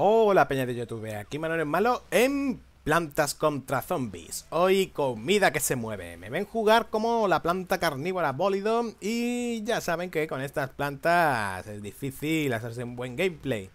Hola peña de YouTube, aquí Manuel Malo en Plantas contra Zombies Hoy comida que se mueve, me ven jugar como la planta carnívora bólido Y ya saben que con estas plantas es difícil hacerse un buen gameplay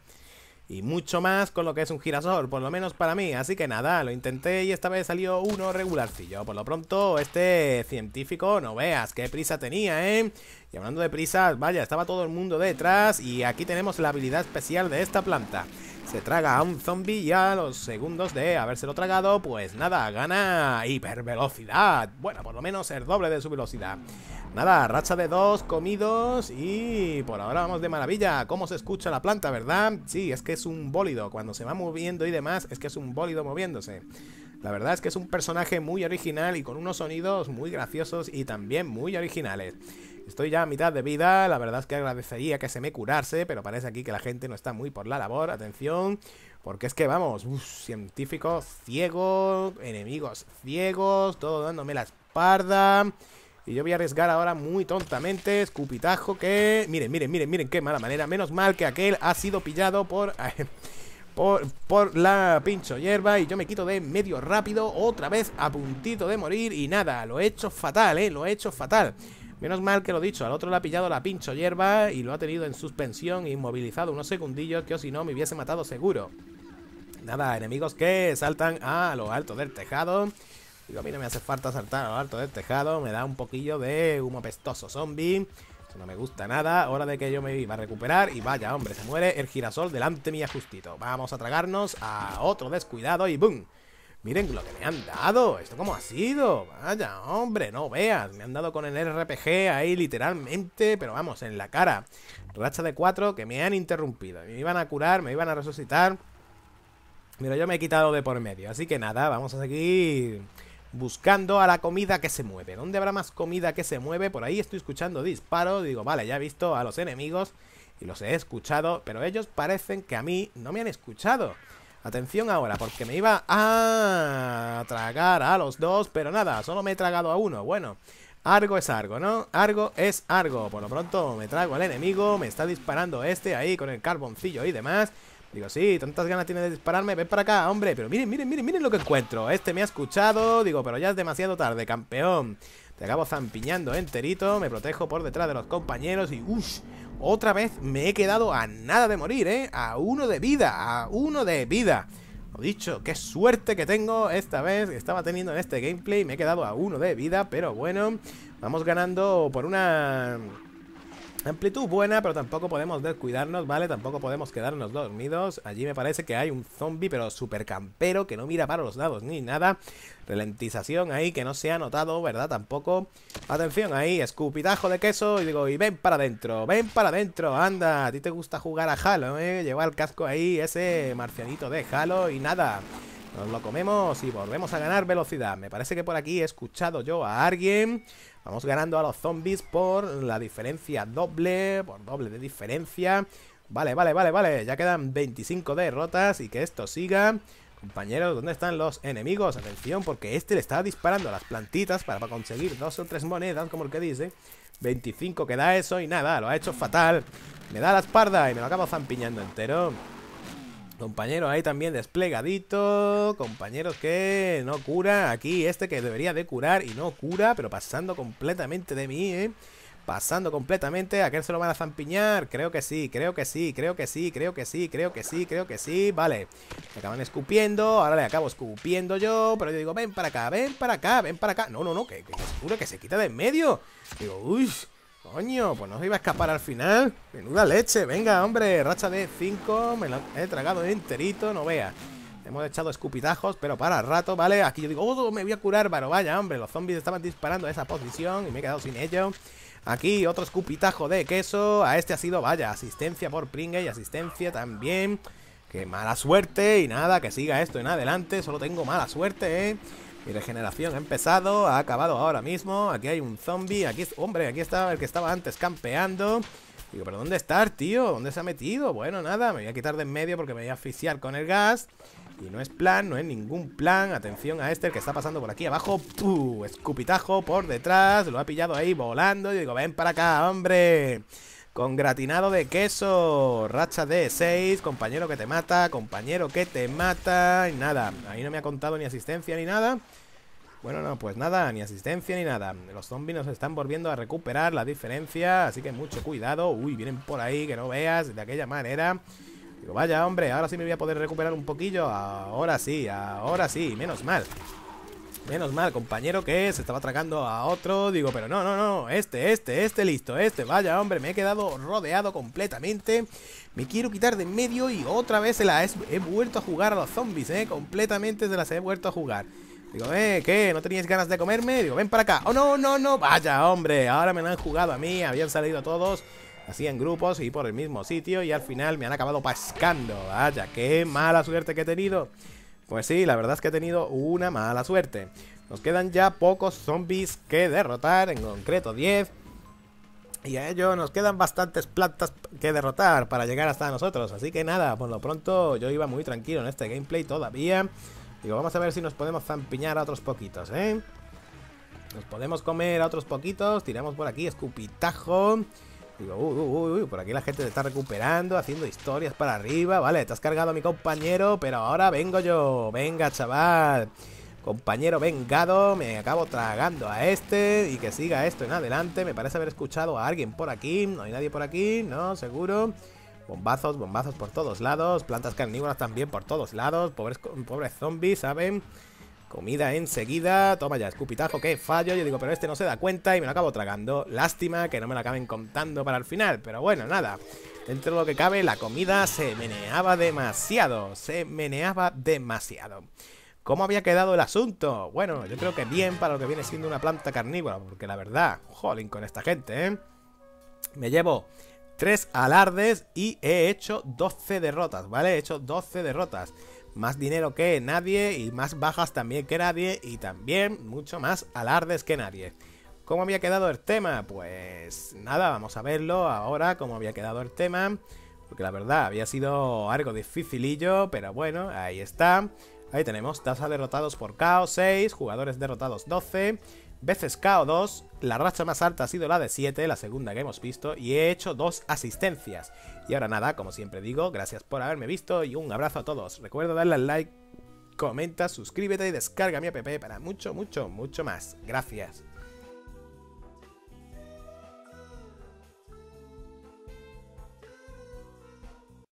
Y mucho más con lo que es un girasol, por lo menos para mí Así que nada, lo intenté y esta vez salió uno regularcillo Por lo pronto este científico, no veas qué prisa tenía, eh Y hablando de prisas, vaya, estaba todo el mundo detrás Y aquí tenemos la habilidad especial de esta planta se traga a un zombie ya los segundos de habérselo tragado, pues nada, gana hipervelocidad. Bueno, por lo menos el doble de su velocidad. Nada, racha de dos comidos y por ahora vamos de maravilla. ¿Cómo se escucha la planta, verdad? Sí, es que es un bólido. Cuando se va moviendo y demás, es que es un bólido moviéndose. La verdad es que es un personaje muy original y con unos sonidos muy graciosos y también muy originales. Estoy ya a mitad de vida, la verdad es que agradecería que se me curase, pero parece aquí que la gente no está muy por la labor, atención, porque es que vamos, científicos ciegos, enemigos ciegos, todo dándome la espalda... Y yo voy a arriesgar ahora muy tontamente Escupitajo que... Miren, miren, miren, miren Qué mala manera, menos mal que aquel ha sido pillado por... por, por la pincho hierba Y yo me quito de medio rápido Otra vez a puntito de morir Y nada, lo he hecho fatal, eh Lo he hecho fatal Menos mal que lo dicho, al otro le ha pillado la pincho hierba y lo ha tenido en suspensión inmovilizado unos segundillos que o si no me hubiese matado seguro. Nada, enemigos que saltan a lo alto del tejado. Digo, a mí no me hace falta saltar a lo alto del tejado, me da un poquillo de humo pestoso zombie. Eso no me gusta nada, hora de que yo me iba a recuperar y vaya, hombre, se muere el girasol delante mi ajustito Vamos a tragarnos a otro descuidado y ¡boom! Miren lo que me han dado. ¿Esto cómo ha sido? Vaya, hombre, no veas. Me han dado con el RPG ahí literalmente, pero vamos, en la cara. Racha de cuatro que me han interrumpido. Me iban a curar, me iban a resucitar. Pero yo me he quitado de por medio. Así que nada, vamos a seguir buscando a la comida que se mueve. ¿Dónde habrá más comida que se mueve? Por ahí estoy escuchando disparos. Digo, vale, ya he visto a los enemigos y los he escuchado, pero ellos parecen que a mí no me han escuchado. Atención ahora, porque me iba a tragar a los dos, pero nada, solo me he tragado a uno. Bueno, algo es algo, ¿no? Argo es algo. Por lo pronto me trago al enemigo, me está disparando este ahí con el carboncillo y demás. Digo, sí, tantas ganas tiene de dispararme, ven para acá, hombre. Pero miren, miren, miren, miren lo que encuentro. Este me ha escuchado, digo, pero ya es demasiado tarde, campeón. Te acabo zampiñando enterito. Me protejo por detrás de los compañeros y... ¡Ush! Otra vez me he quedado a nada de morir, ¿eh? A uno de vida, a uno de vida. Lo dicho, qué suerte que tengo esta vez. Estaba teniendo en este gameplay. Me he quedado a uno de vida, pero bueno. Vamos ganando por una... Amplitud buena, pero tampoco podemos descuidarnos, ¿vale? Tampoco podemos quedarnos dormidos. Allí me parece que hay un zombie, pero super campero, que no mira para los lados ni nada. Ralentización ahí que no se ha notado, ¿verdad? Tampoco. Atención ahí, escupitajo de queso. Y digo, y ven para adentro, ven para adentro, anda. A ti te gusta jugar a Halo, ¿eh? Lleva el casco ahí, ese marcianito de Halo y nada. Nos lo comemos y volvemos a ganar velocidad. Me parece que por aquí he escuchado yo a alguien. Vamos ganando a los zombies por la diferencia doble, por doble de diferencia. Vale, vale, vale, vale. Ya quedan 25 derrotas y que esto siga. Compañeros, ¿dónde están los enemigos? Atención, porque este le está disparando a las plantitas para conseguir dos o tres monedas, como el que dice. 25 que da eso y nada, lo ha hecho fatal. Me da la espalda y me lo acabo zampiñando entero. Compañeros ahí también desplegadito. Compañeros que no cura. Aquí este que debería de curar y no cura, pero pasando completamente de mí, ¿eh? Pasando completamente. ¿A qué se lo van a zampiñar? Creo que sí, creo que sí, creo que sí, creo que sí, creo que sí, creo que sí. Vale. Me acaban escupiendo. Ahora le acabo escupiendo yo. Pero yo digo, ven para acá, ven para acá, ven para acá. No, no, no, que, que, se cura, que se quita de en medio. Digo, uy. Coño, pues no se iba a escapar al final. Menuda leche, venga, hombre. Racha de 5, me lo he tragado enterito, no veas. Hemos echado escupitajos, pero para rato, ¿vale? Aquí yo digo, oh, me voy a curar, pero vaya, hombre. Los zombies estaban disparando a esa posición y me he quedado sin ello. Aquí otro escupitajo de queso. A este ha sido, vaya, asistencia por Pringue y asistencia también. Qué mala suerte y nada, que siga esto en adelante. Solo tengo mala suerte, ¿eh? Mi regeneración ha empezado, ha acabado ahora mismo. Aquí hay un zombie. Aquí, hombre, aquí estaba el que estaba antes campeando. Digo, pero ¿dónde estar, tío? ¿Dónde se ha metido? Bueno, nada, me voy a quitar de en medio porque me voy a asfixiar con el gas. Y no es plan, no es ningún plan. Atención a este, el que está pasando por aquí abajo. ¡Puh! Escupitajo por detrás. Lo ha pillado ahí volando. y digo, ven para acá, hombre. Con gratinado de queso, racha de 6, compañero que te mata, compañero que te mata, y nada, ahí no me ha contado ni asistencia ni nada. Bueno, no, pues nada, ni asistencia ni nada. Los zombies nos están volviendo a recuperar la diferencia, así que mucho cuidado. Uy, vienen por ahí, que no veas, de aquella manera. Digo, vaya, hombre, ahora sí me voy a poder recuperar un poquillo. Ahora sí, ahora sí, menos mal. Menos mal, compañero, que se estaba atracando a otro. Digo, pero no, no, no. Este, este, este, listo. Este, vaya, hombre, me he quedado rodeado completamente. Me quiero quitar de en medio y otra vez se las he, vuelto a jugar a los zombies, ¿eh? Completamente se las he vuelto a jugar. Digo, eh, ¿qué? ¿No tenías ganas de comerme? Digo, ven para acá. Oh, no, no, no. Vaya, hombre, ahora me lo han jugado a mí. Habían salido todos así en grupos y por el mismo sitio y al final me han acabado pascando. Vaya, qué mala suerte que he tenido. Pues sí, la verdad es que he tenido una mala suerte. Nos quedan ya pocos zombies que derrotar, en concreto 10. Y a ello nos quedan bastantes plantas que derrotar para llegar hasta nosotros. Así que nada, por lo pronto yo iba muy tranquilo en este gameplay todavía. Digo, vamos a ver si nos podemos zampiñar a otros poquitos, ¿eh? Nos podemos comer a otros poquitos. Tiramos por aquí, escupitajo. Digo, uy, uy, uy, por aquí la gente se está recuperando, haciendo historias para arriba. Vale, te has cargado a mi compañero, pero ahora vengo yo. Venga, chaval. Compañero vengado, me acabo tragando a este y que siga esto en adelante. Me parece haber escuchado a alguien por aquí. No hay nadie por aquí, no, seguro. Bombazos, bombazos por todos lados. Plantas carnívoras también por todos lados. Pobres, pobres zombies, ¿saben? Comida enseguida. Toma ya, escupitajo, que fallo. Yo digo, pero este no se da cuenta y me lo acabo tragando. Lástima que no me lo acaben contando para el final. Pero bueno, nada. Dentro de lo que cabe, la comida se meneaba demasiado. Se meneaba demasiado. ¿Cómo había quedado el asunto? Bueno, yo creo que bien para lo que viene siendo una planta carnívora. Porque la verdad, jolín con esta gente, ¿eh? Me llevo tres alardes y he hecho 12 derrotas, ¿vale? He hecho 12 derrotas más dinero que nadie y más bajas también que nadie y también mucho más alardes que nadie. ¿Cómo había quedado el tema? Pues nada, vamos a verlo ahora cómo había quedado el tema, porque la verdad había sido algo dificilillo, pero bueno, ahí está. Ahí tenemos tasa derrotados por caos 6, jugadores derrotados 12, veces KO2, la racha más alta ha sido la de 7, la segunda que hemos visto, y he hecho dos asistencias. Y ahora nada, como siempre digo, gracias por haberme visto y un abrazo a todos. Recuerda darle al like, comenta, suscríbete y descarga mi app para mucho, mucho, mucho más. Gracias.